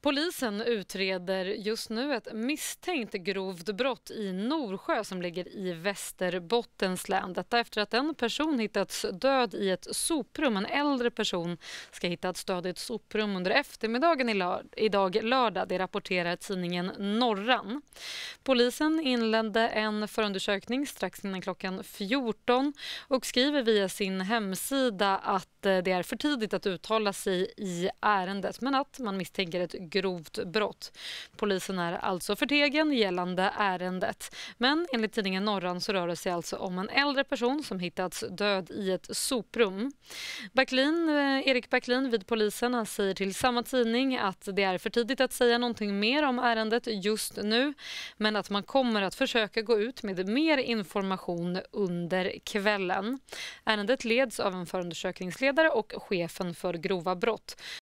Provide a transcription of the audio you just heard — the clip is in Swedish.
Polisen utreder just nu ett misstänkt grovt brott i Norsjö som ligger i Västerbottens län. Detta efter att en person hittats död i ett soprum. En äldre person ska ha hittats död i ett soprum under eftermiddagen idag lördag. Det rapporterar tidningen Norran. Polisen inledde en förundersökning strax innan klockan 14 och skriver via sin hemsida att eh, det är för tidigt att uttala sig i ärendet men att man misstänker ett grovt brott. Polisen är alltså förtegen gällande ärendet. Men enligt tidningen Norran så rör det sig alltså om en äldre person som hittats död i ett soprum. Backlin, eh, Erik Backlin vid polisen säger till samma tidning att det är för tidigt att säga någonting mer om ärendet just nu men att man kommer att försöka gå ut med mer information under kvällen. Ärendet leds av en förundersökningsledare och chefen för grova brott